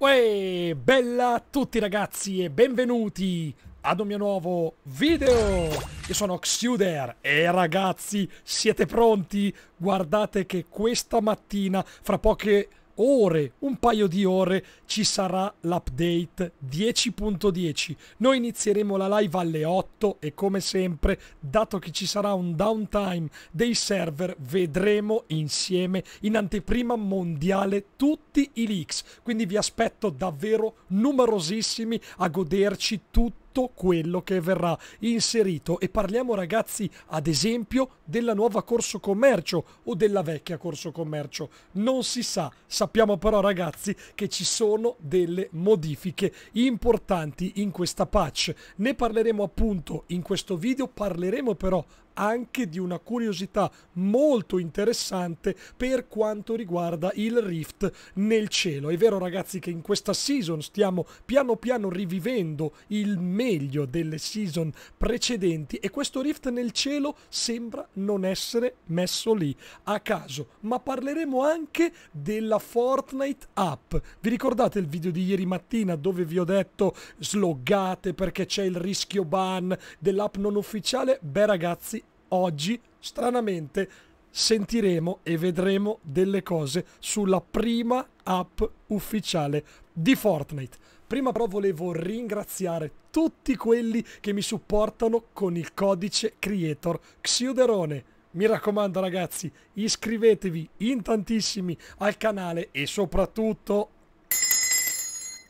Uè, bella a tutti ragazzi e benvenuti ad un mio nuovo video! Io sono Xuder e ragazzi, siete pronti? Guardate che questa mattina, fra poche ore, un paio di ore, ci sarà l'update 10.10. Noi inizieremo la live alle 8 e come sempre, dato che ci sarà un downtime dei server, vedremo insieme in anteprima mondiale tutti i leaks. Quindi vi aspetto davvero numerosissimi a goderci tutti tutto quello che verrà inserito e parliamo ragazzi ad esempio della nuova corso commercio o della vecchia corso commercio non si sa sappiamo però ragazzi che ci sono delle modifiche importanti in questa patch ne parleremo appunto in questo video parleremo però anche di una curiosità molto interessante per quanto riguarda il rift nel cielo. È vero ragazzi che in questa season stiamo piano piano rivivendo il meglio delle season precedenti e questo rift nel cielo sembra non essere messo lì a caso, ma parleremo anche della Fortnite app. Vi ricordate il video di ieri mattina dove vi ho detto sloggate perché c'è il rischio ban dell'app non ufficiale? Beh ragazzi, oggi, stranamente, sentiremo e vedremo delle cose sulla prima app ufficiale di Fortnite. Prima però volevo ringraziare tutti quelli che mi supportano con il codice creator Xiuderone. Mi raccomando ragazzi, iscrivetevi in tantissimi al canale e soprattutto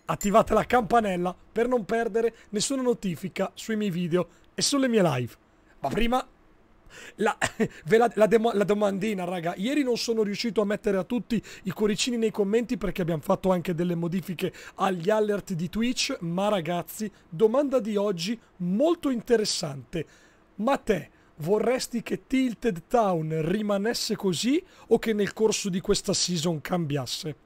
attivate la campanella per non perdere nessuna notifica sui miei video e sulle mie live. Ma prima la, la, la, demo, la, domandina, raga. Ieri non sono riuscito a mettere a tutti i cuoricini nei commenti perché abbiamo fatto anche delle modifiche agli alert di Twitch. Ma ragazzi, domanda di oggi molto interessante. Ma te vorresti che Tilted Town rimanesse così o che nel corso di questa season cambiasse?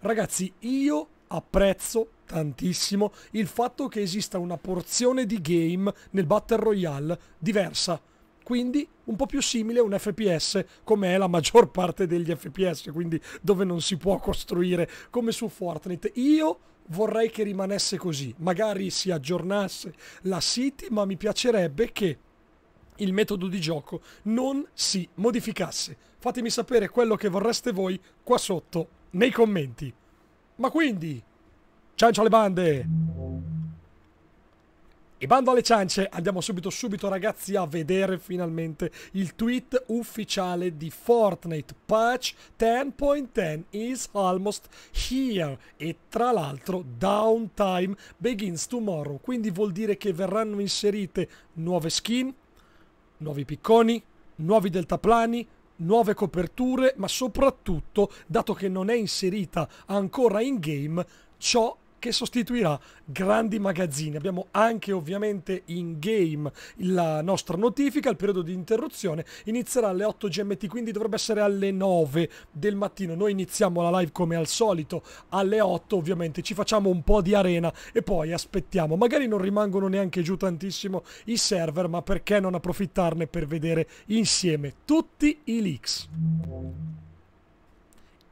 Ragazzi, io apprezzo tantissimo il fatto che esista una porzione di game nel Battle Royale diversa quindi un po' più simile a un FPS come è la maggior parte degli FPS, quindi dove non si può costruire come su Fortnite. Io vorrei che rimanesse così, magari si aggiornasse la City, ma mi piacerebbe che il metodo di gioco non si modificasse. Fatemi sapere quello che vorreste voi qua sotto nei commenti. Ma quindi, ciao ciao le bande! E bando alle ciance, andiamo subito subito ragazzi a vedere finalmente il tweet ufficiale di Fortnite Patch 10.10 is almost here e tra l'altro downtime begins tomorrow, quindi vuol dire che verranno inserite nuove skin, nuovi picconi, nuovi deltaplani, nuove coperture, ma soprattutto, dato che non è inserita ancora in game, ciò che sostituirà grandi magazzini. Abbiamo anche ovviamente in game la nostra notifica, il periodo di interruzione inizierà alle 8 GMT, quindi dovrebbe essere alle 9 del mattino. Noi iniziamo la live come al solito alle 8, ovviamente ci facciamo un po' di arena e poi aspettiamo. Magari non rimangono neanche giù tantissimo i server, ma perché non approfittarne per vedere insieme tutti i leaks.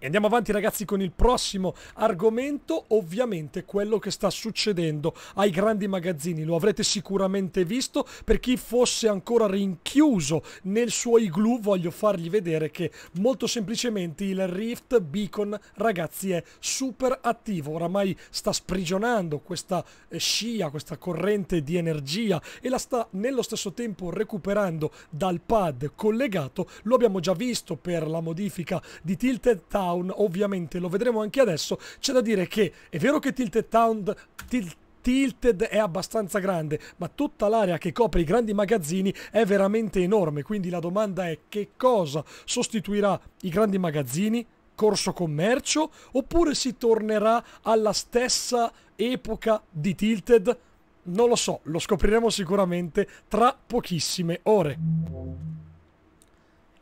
E andiamo avanti ragazzi con il prossimo argomento, ovviamente quello che sta succedendo ai grandi magazzini, lo avrete sicuramente visto, per chi fosse ancora rinchiuso nel suo igloo voglio fargli vedere che molto semplicemente il Rift Beacon ragazzi è super attivo, oramai sta sprigionando questa eh, scia, questa corrente di energia e la sta nello stesso tempo recuperando dal pad collegato, lo abbiamo già visto per la modifica di Tilted Tower Town, ovviamente lo vedremo anche adesso, c'è da dire che è vero che Tilted Town... Tilt Tilted è abbastanza grande, ma tutta l'area che copre i grandi magazzini è veramente enorme, quindi la domanda è che cosa sostituirà i grandi magazzini? Corso commercio? Oppure si tornerà alla stessa epoca di Tilted? Non lo so, lo scopriremo sicuramente tra pochissime ore.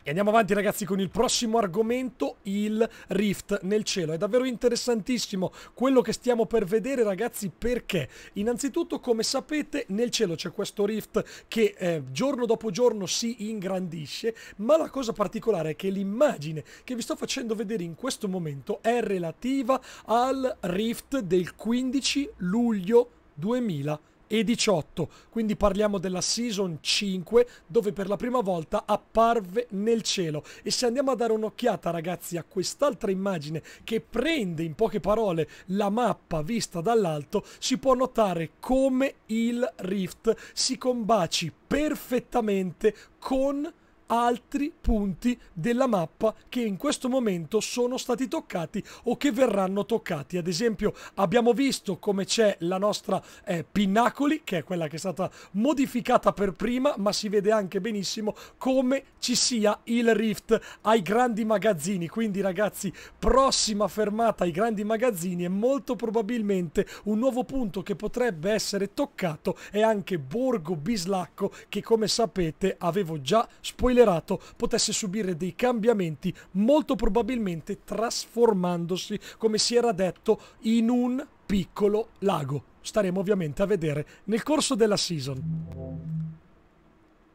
E andiamo avanti ragazzi con il prossimo argomento, il rift nel cielo. È davvero interessantissimo quello che stiamo per vedere ragazzi perché innanzitutto come sapete nel cielo c'è questo rift che eh, giorno dopo giorno si ingrandisce ma la cosa particolare è che l'immagine che vi sto facendo vedere in questo momento è relativa al rift del 15 luglio 2020 e 18, quindi parliamo della Season 5 dove per la prima volta apparve nel cielo. E se andiamo a dare un'occhiata ragazzi a quest'altra immagine che prende in poche parole la mappa vista dall'alto, si può notare come il Rift si combaci perfettamente con altri punti della mappa che in questo momento sono stati toccati o che verranno toccati. Ad esempio abbiamo visto come c'è la nostra eh, Pinnacoli, che è quella che è stata modificata per prima, ma si vede anche benissimo come ci sia il rift ai grandi magazzini. Quindi ragazzi, prossima fermata ai grandi magazzini e molto probabilmente un nuovo punto che potrebbe essere toccato è anche Borgo Bislacco, che come sapete avevo già spoilerato accelerato potesse subire dei cambiamenti molto probabilmente trasformandosi, come si era detto, in un piccolo lago. Staremo ovviamente a vedere nel corso della season.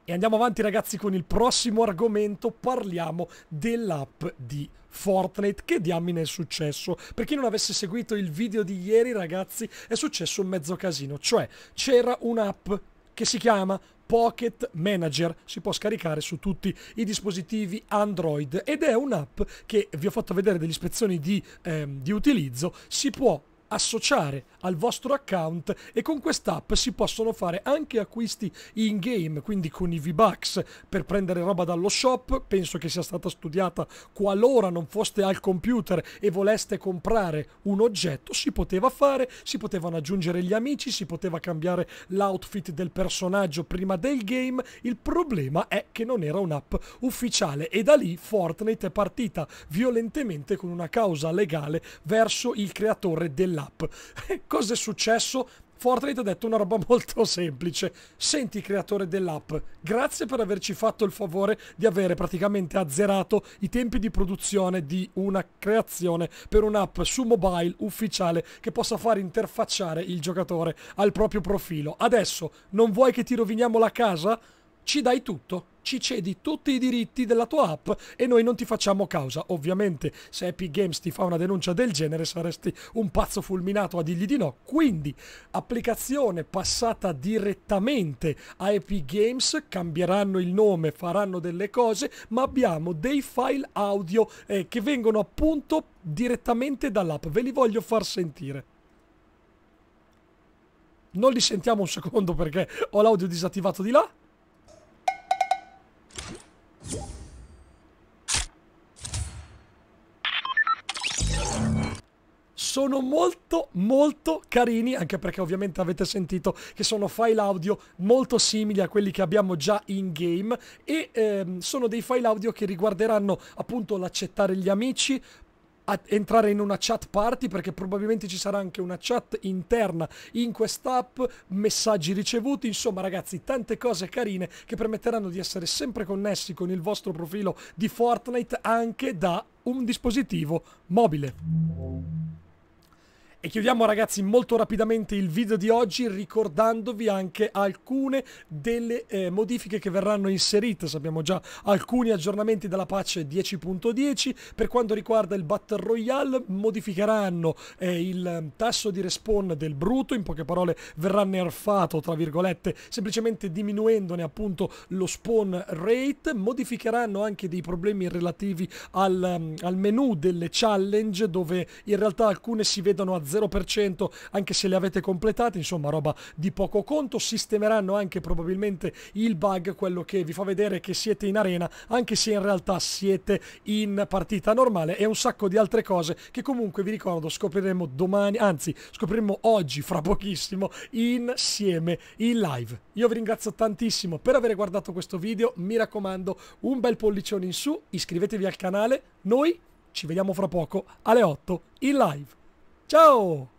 E andiamo avanti ragazzi con il prossimo argomento, parliamo dell'app di Fortnite. Che diamine è successo? Per chi non avesse seguito il video di ieri ragazzi, è successo un mezzo casino, cioè c'era un'app che si chiama Pocket Manager, si può scaricare su tutti i dispositivi Android ed è un'app che vi ho fatto vedere delle ispezioni di, ehm, di utilizzo, si può associare al vostro account e con quest'app si possono fare anche acquisti in game, quindi con i V-Bucks per prendere roba dallo shop, penso che sia stata studiata qualora non foste al computer e voleste comprare un oggetto, si poteva fare, si potevano aggiungere gli amici, si poteva cambiare l'outfit del personaggio prima del game, il problema è che non era un'app ufficiale e da lì Fortnite è partita violentemente con una causa legale verso il creatore dell'app up. Eh, cosa successo? Fortnite ha detto una roba molto semplice. Senti creatore dell'app, grazie per averci fatto il favore di avere praticamente azzerato i tempi di produzione di una creazione per un'app su mobile ufficiale che possa far interfacciare il giocatore al proprio profilo. Adesso non vuoi che ti roviniamo la casa? Ci dai tutto ci cedi tutti i diritti della tua app e noi non ti facciamo causa. Ovviamente se Epic Games ti fa una denuncia del genere saresti un pazzo fulminato a dirgli di no. Quindi applicazione passata direttamente a Epic Games, cambieranno il nome, faranno delle cose, ma abbiamo dei file audio eh, che vengono appunto direttamente dall'app. Ve li voglio far sentire. Non li sentiamo un secondo perché ho l'audio disattivato di là. sono molto molto carini, anche perché ovviamente avete sentito che sono file audio molto simili a quelli che abbiamo già in game e ehm, sono dei file audio che riguarderanno appunto l'accettare gli amici, entrare in una chat party perché probabilmente ci sarà anche una chat interna in quest'app, messaggi ricevuti, insomma ragazzi tante cose carine che permetteranno di essere sempre connessi con il vostro profilo di Fortnite anche da un dispositivo mobile. E chiudiamo ragazzi molto rapidamente il video di oggi ricordandovi anche alcune delle eh, modifiche che verranno inserite. Abbiamo già alcuni aggiornamenti della patch 10.10. Per quanto riguarda il Battle Royale modificheranno eh, il ehm, tasso di respawn del bruto, in poche parole verrà nerfato tra virgolette, semplicemente diminuendone appunto lo spawn rate. Modificheranno anche dei problemi relativi al, ehm, al menu delle challenge dove in realtà alcune si vedono a 0% anche se le avete completate, insomma roba di poco conto. Sistemeranno anche probabilmente il bug, quello che vi fa vedere che siete in arena, anche se in realtà siete in partita normale e un sacco di altre cose che comunque vi ricordo scopriremo domani, anzi scopriremo oggi fra pochissimo insieme in live. Io vi ringrazio tantissimo per aver guardato questo video, mi raccomando un bel pollicione in su, iscrivetevi al canale, noi ci vediamo fra poco alle 8 in live. Ciao!